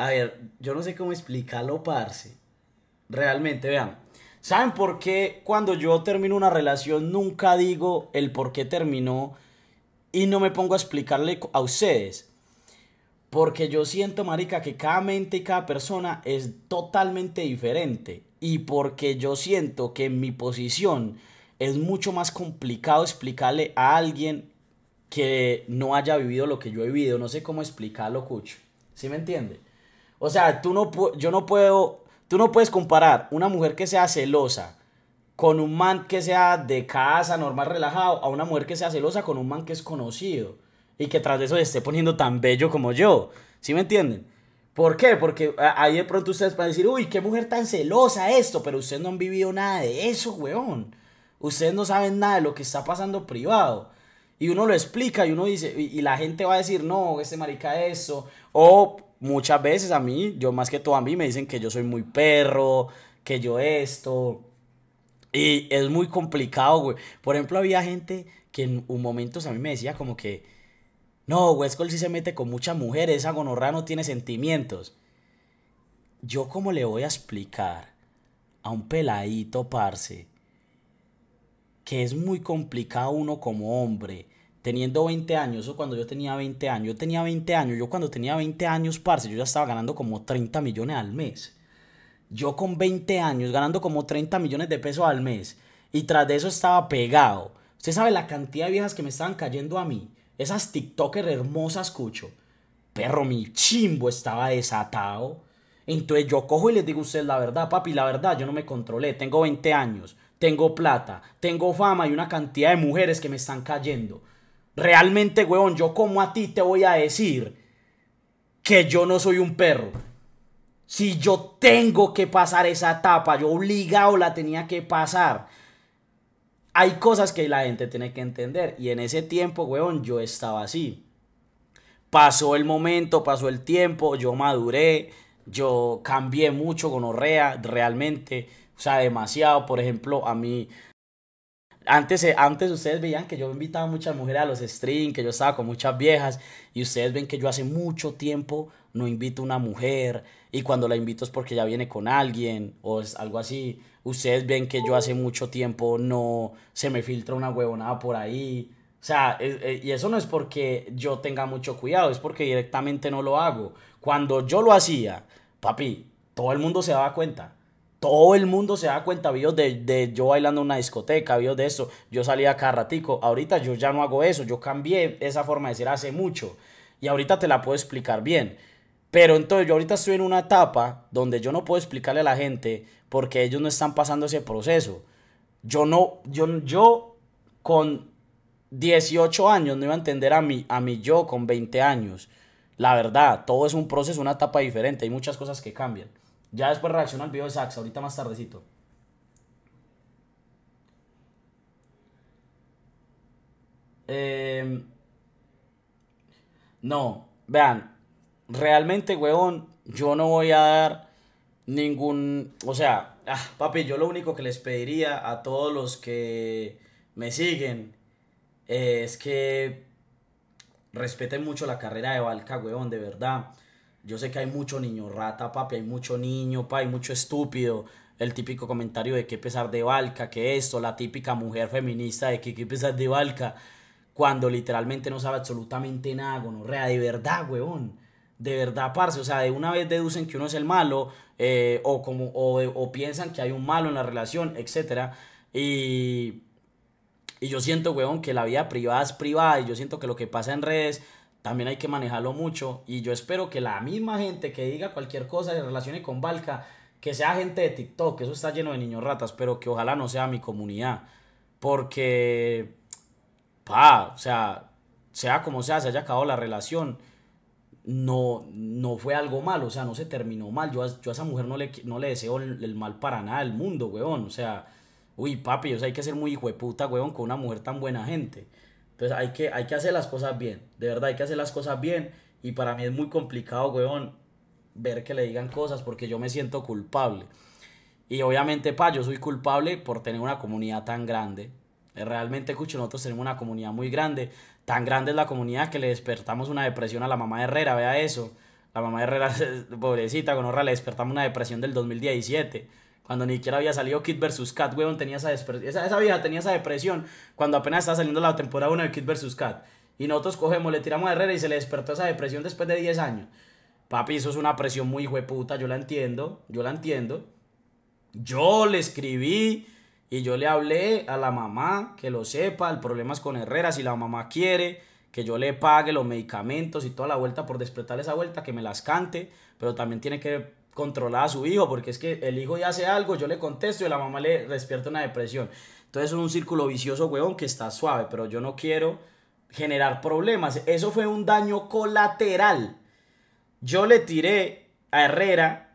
A ver, yo no sé cómo explicarlo, parce. Realmente, vean. ¿Saben por qué cuando yo termino una relación nunca digo el por qué terminó y no me pongo a explicarle a ustedes? Porque yo siento, marica, que cada mente y cada persona es totalmente diferente. Y porque yo siento que en mi posición es mucho más complicado explicarle a alguien que no haya vivido lo que yo he vivido. No sé cómo explicarlo, Cucho. ¿Sí me entiende? O sea, tú no, yo no puedo, tú no puedes comparar una mujer que sea celosa con un man que sea de casa, normal, relajado, a una mujer que sea celosa con un man que es conocido y que tras de eso se esté poniendo tan bello como yo. ¿Sí me entienden? ¿Por qué? Porque eh, ahí de pronto ustedes van a decir, uy, qué mujer tan celosa esto, pero ustedes no han vivido nada de eso, weón. Ustedes no saben nada de lo que está pasando privado. Y uno lo explica y uno dice, y, la gente va a decir, no, este marica eso, o muchas veces a mí, yo más que todo a mí, me dicen que yo soy muy perro, que yo esto. Y es muy complicado, güey. Por ejemplo, había gente que en un momento a mí me decía como que, no, Westcol sí se mete con muchas mujeres, esa gonorra no tiene sentimientos. Yo cómo le voy a explicar a un peladito, parce, que es muy complicado uno como hombre teniendo 20 años, o cuando yo tenía 20 años, yo tenía 20 años, yo cuando tenía 20 años, parce, yo ya estaba ganando como 30 millones al mes. Yo con 20 años ganando como 30 millones de pesos al mes. Y tras de eso estaba pegado. Usted sabe la cantidad de viejas que me estaban cayendo a mí. Esas TikToker hermosas, escucho Pero mi chimbo estaba desatado. Entonces yo cojo y les digo a ustedes la verdad, papi, la verdad, yo no me controlé. Tengo 20 años, tengo plata, tengo fama y una cantidad de mujeres que me están cayendo. Realmente, weón, yo como a ti te voy a decir que yo no soy un perro. Si yo tengo que pasar esa etapa, yo obligado la tenía que pasar. Hay cosas que la gente tiene que entender. Y en ese tiempo, weón, yo estaba así. Pasó el momento, pasó el tiempo, yo maduré, yo cambié mucho con Orrea, realmente. O sea, demasiado. Por ejemplo, a mí antes, eh, antes ustedes veían que yo invitaba a muchas mujeres a los streams, que yo estaba con muchas viejas, y ustedes ven que yo hace mucho tiempo no invito a una mujer, y cuando la invito es porque ya viene con alguien, o es algo así. Ustedes ven que yo hace mucho tiempo no se me filtra una huevonada por ahí. O sea, eh, eh, y eso no es porque yo tenga mucho cuidado, es porque directamente no lo hago. Cuando yo lo hacía, papi, todo el mundo se daba cuenta todo el mundo se da cuenta, vio de, yo bailando en una discoteca, vio de eso, yo salía cada ratico, ahorita yo ya no hago eso, yo cambié esa forma de ser hace mucho y ahorita te la puedo explicar bien. Pero entonces yo ahorita estoy en una etapa donde yo no puedo explicarle a la gente porque ellos no están pasando ese proceso. Yo no, yo, yo con 18 años no iba a entender a mí a mi yo con 20 años. La verdad, todo es un proceso, una etapa diferente, hay muchas cosas que cambian. Ya después reacciono al video de Sax, ahorita más tardecito. Em, no, vean, realmente, huevón, yo no voy a dar ningún... O sea, ah, papi, yo lo único que les pediría a todos los que me siguen es que respeten mucho la carrera de Valka, huevón, de verdad. Yo sé que hay mucho niño rata, papi, hay mucho niño, papi, hay mucho estúpido. El típico comentario de qué pesar de Valca, que esto, la típica mujer feminista de que qué pesar de Valca, cuando literalmente no sabe absolutamente nada, gonorrea, de verdad, weón. De verdad, parce, o sea, de una vez deducen que uno es el malo, eh, o, como, o, piensan que hay un malo en la relación, etc. Y, y yo siento, weón, que la vida privada es privada, y yo siento que lo que pasa en redes también hay que manejarlo mucho y yo espero que la misma gente que diga cualquier cosa ...en relacione con Valka... que sea gente de TikTok, eso está lleno de niños ratas, pero que ojalá no sea mi comunidad, porque, pa, o sea, sea como sea, se haya acabado la relación, no, no fue algo malo, o sea, no se terminó mal, yo a, yo esa mujer no le, no le deseo el, mal para nada del mundo, weón, o sea, uy, papi, o sea, hay que ser muy hijo de puta, weón, con una mujer tan buena gente. Entonces hay que, hay que hacer las cosas bien, de verdad hay que hacer las cosas bien y para mí es muy complicado, weón, ver que le digan cosas porque yo me siento culpable. Y obviamente, pa, yo soy culpable por tener una comunidad tan grande. Eh, realmente, escucho, nosotros tenemos una comunidad muy grande. Tan grande es la comunidad que le despertamos una depresión a la mamá de Herrera, vea eso. La mamá de Herrera, pobrecita, con Horra, le despertamos una depresión del 2017 cuando ni siquiera había salido Kid vs. Cat, weón, tenía esa, esa, esa vieja tenía esa depresión cuando apenas estaba saliendo la temporada 1 de Kid vs. Cat. Y nosotros cogemos, le tiramos a Herrera y se le despertó esa depresión después de 10 años. Papi, eso es una presión muy hueputa, yo la entiendo, yo la entiendo. Yo le escribí y yo le hablé a la mamá que lo sepa, el problema es con Herrera, si la mamá quiere que yo le pague los medicamentos y toda la vuelta por despertar esa vuelta, que me las cante, pero también tiene que controlada a su hijo, porque es que el hijo ya hace algo, yo le contesto y la mamá le despierta una depresión. Entonces es un círculo vicioso, huevón, que está suave, pero yo no quiero generar problemas. Eso fue un daño colateral. Yo le tiré a Herrera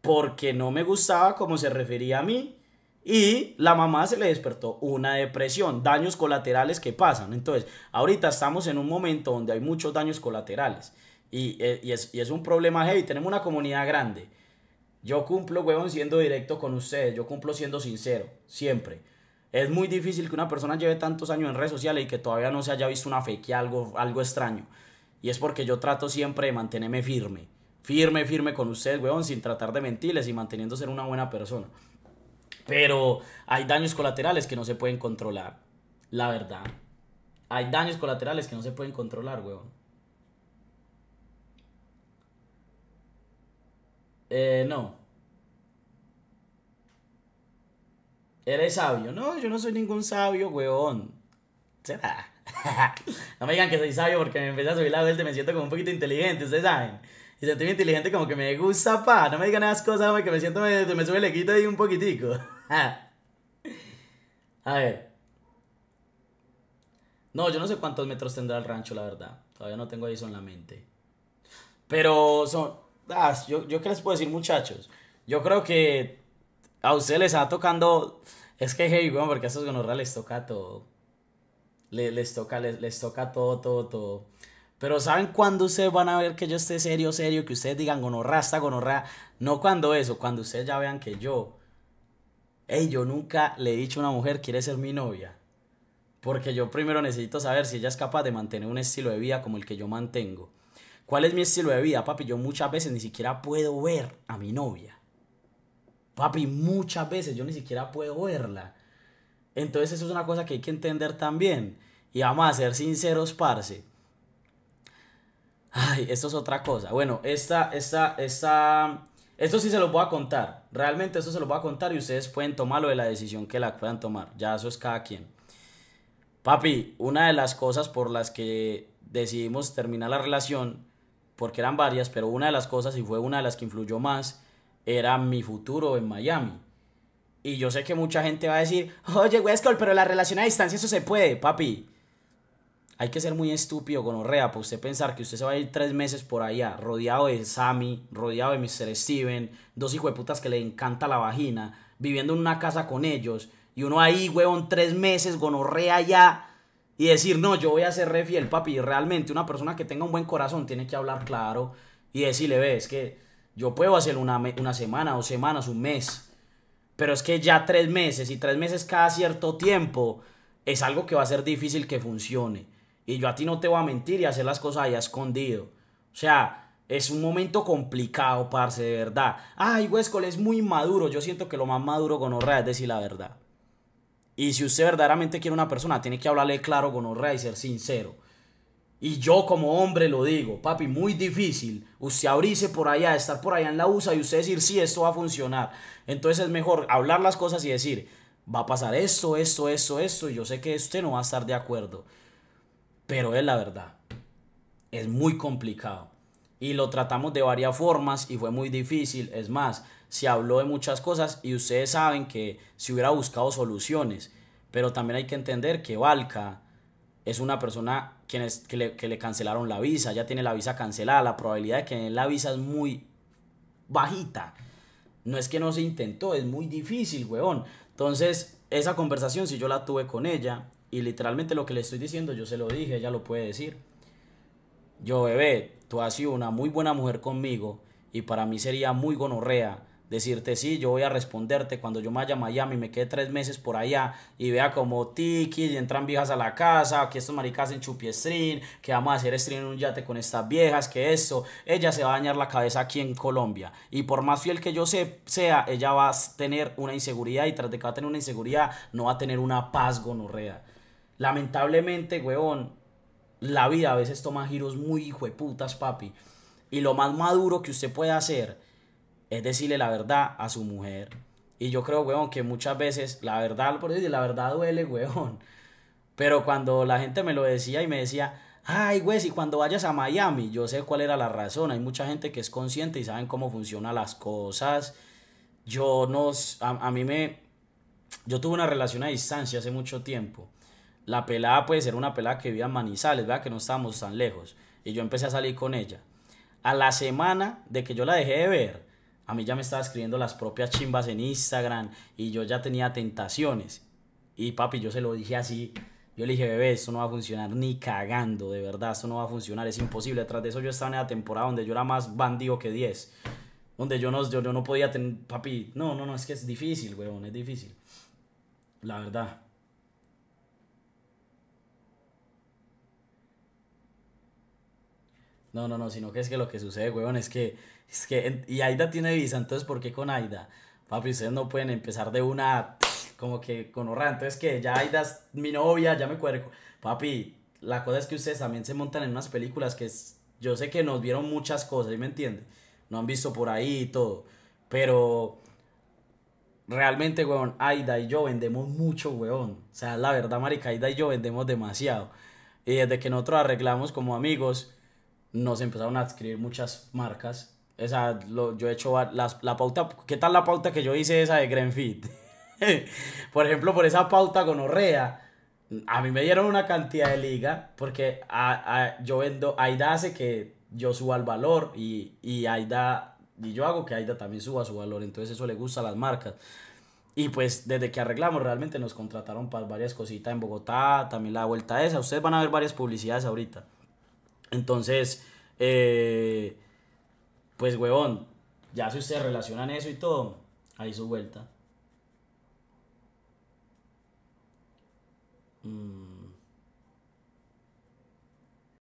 porque no me gustaba cómo se refería a mí y la mamá se le despertó una depresión, daños colaterales que pasan. Entonces, ahorita estamos en un momento donde hay muchos daños colaterales. Eh, y, es, un problema hey Tenemos una comunidad grande. Yo cumplo, huevón, siendo directo con ustedes. Yo cumplo siendo sincero, siempre. Es muy difícil que una persona lleve tantos años en redes sociales y que todavía no se haya visto una que algo, algo extraño. Y es porque yo trato siempre de mantenerme firme. Firme, firme con ustedes, huevón, sin tratar de mentirles y manteniendo ser una buena persona. Pero hay daños colaterales que no se pueden controlar. La verdad. Hay daños colaterales que no se pueden controlar, huevón. Eh, no. Eres sabio. No, yo no soy ningún sabio, weón. Será. no me digan que soy sabio porque me empecé a subir la vuelta me siento como un poquito inteligente, ustedes saben. Y sentirme inteligente como que me gusta, pa. No me digan esas cosas, que me siento, me, me sube el equito ahí un poquitico. a ver. No, yo no sé cuántos metros tendrá el rancho, la verdad. Todavía no tengo eso en la mente. Pero son, Ah, yo, yo qué les puedo decir, muchachos. Yo creo que a ustedes les está tocando. Es que, hey, bueno, porque a esos gonorreas les toca todo. Les, toca, les, toca todo, todo, todo. Pero ¿saben cuándo ustedes van a ver que yo esté serio, serio? Que ustedes digan gonorra, está gonorra. No cuando eso, cuando ustedes ya vean que yo. Hey, yo nunca le he dicho a una mujer quiere ser mi novia. Porque yo primero necesito saber si ella es capaz de mantener un estilo de vida como el que yo mantengo. ¿Cuál es mi estilo de vida, papi? Yo muchas veces ni siquiera puedo ver a mi novia. Papi, muchas veces yo ni siquiera puedo verla. Entonces eso es una cosa que hay que entender también. Y vamos a ser sinceros, parce. Ay, esto es otra cosa. Bueno, esta, esta, esta... Esto sí se lo voy a contar. Realmente esto se lo voy a contar y ustedes pueden tomarlo de la decisión que la puedan tomar. Ya eso es cada quien. Papi, una de las cosas por las que decidimos terminar la relación porque eran varias, pero una de las cosas y fue una de las que influyó más era mi futuro en Miami. Y yo sé que mucha gente va a decir, oye, Westcol, pero la relación a distancia, eso se puede, papi. Hay que ser muy estúpido con Orrea para usted pensar que usted se va a ir tres meses por allá, rodeado de Sammy, rodeado de Mr. Steven, dos hijos de putas que le encanta la vagina, viviendo en una casa con ellos, y uno ahí, huevón, tres meses, gonorrea allá y decir, no, yo voy a ser re fiel, papi. Realmente una persona que tenga un buen corazón tiene que hablar claro y decirle, ve, es que yo puedo hacer una, una semana, dos semanas, un mes. Pero es que ya tres meses y tres meses cada cierto tiempo es algo que va a ser difícil que funcione. Y yo a ti no te voy a mentir y hacer las cosas ahí escondido. O sea, es un momento complicado, parce, de verdad. Ay, Huescol es muy maduro. Yo siento que lo más maduro con Orra es decir la verdad. Y si usted verdaderamente quiere una persona, tiene que hablarle claro con honra y ser sincero. Y yo como hombre lo digo, papi, muy difícil usted abrirse por allá, estar por allá en la USA y usted decir, sí, esto va a funcionar. Entonces es mejor hablar las cosas y decir, va a pasar esto, esto, esto, esto, yo sé que usted no va a estar de acuerdo. Pero es la verdad. Es muy complicado y lo tratamos de varias formas y fue muy difícil. Es más, se habló de muchas cosas y ustedes saben que se hubiera buscado soluciones, pero también hay que entender que Valka es una persona que, le, cancelaron la visa, ya tiene la visa cancelada, la probabilidad de que la visa es muy bajita. No es que no se intentó, es muy difícil, weón. Entonces, esa conversación, si yo la tuve con ella, y literalmente lo que le estoy diciendo, yo se lo dije, ella lo puede decir. Yo, bebé, tú has sido una muy buena mujer conmigo y para mí sería muy gonorrea decirte sí, yo voy a responderte cuando yo me vaya a Miami, me quede tres meses por allá y vea como tiki, y entran viejas a la casa, que estos maricas hacen chupi que vamos a hacer string en un yate con estas viejas, que eso, ella se va a dañar la cabeza aquí en Colombia. Y por más fiel que yo sea, ella va a tener una inseguridad y tras de que va a tener una inseguridad, no va a tener una paz gonorrea. Lamentablemente, weón, la vida a veces toma giros muy hijo de putas, papi. Y lo más maduro que usted puede hacer es decirle la verdad a su mujer. Y yo creo, weón, que muchas veces la verdad, por decir, la verdad duele, weón. Pero cuando la gente me lo decía y me decía, ay, güey, si cuando vayas a Miami, yo sé cuál era la razón. Hay mucha gente que es consciente y saben cómo funcionan las cosas. Yo no, a, a mí me, yo tuve una relación a distancia hace mucho tiempo la pelada puede ser una pelada que vivía en Manizales, ¿verdad? Que no estábamos tan lejos. Y yo empecé a salir con ella. A la semana de que yo la dejé de ver, a mí ya me estaba escribiendo las propias chimbas en Instagram y yo ya tenía tentaciones. Y papi, yo se lo dije así. Yo le dije, bebé, esto no va a funcionar ni cagando, de verdad, esto no va a funcionar, es imposible. atrás de eso yo estaba en la temporada donde yo era más bandido que 10. Donde yo no, yo, yo no podía tener, papi, no, no, no, es que es difícil, weón, es difícil. La verdad. No, no, no, sino que es que lo que sucede, weón, es que, es que, y Aida tiene visa, entonces, ¿por qué con Aida? Papi, ustedes no pueden empezar de una, como que con horra, entonces que ya Aida es mi novia, ya me cuerco. Papi, la cosa es que ustedes también se montan en unas películas que yo sé que nos vieron muchas cosas, me entiende? No han visto por ahí y todo, pero realmente, weón, Aida y yo vendemos mucho, weón. O sea, la verdad, marica, Aida y yo vendemos demasiado. Y desde que nosotros arreglamos como amigos, nos empezaron a adquirir muchas marcas. Esa, lo, yo he hecho las, la pauta, ¿qué tal la pauta que yo hice esa de Grenfit? por ejemplo, por esa pauta con Orrea, a mí me dieron una cantidad de liga, porque a, yo vendo, Aida hace que yo suba el valor y, y y yo hago que Aida también suba su valor, entonces eso le gusta a las marcas. Y pues desde que arreglamos realmente nos contrataron para varias cositas en Bogotá, también la vuelta esa. Ustedes van a ver varias publicidades ahorita. Entonces, eh, pues huevón, ya si ustedes relacionan eso y todo, ahí su vuelta. Mm.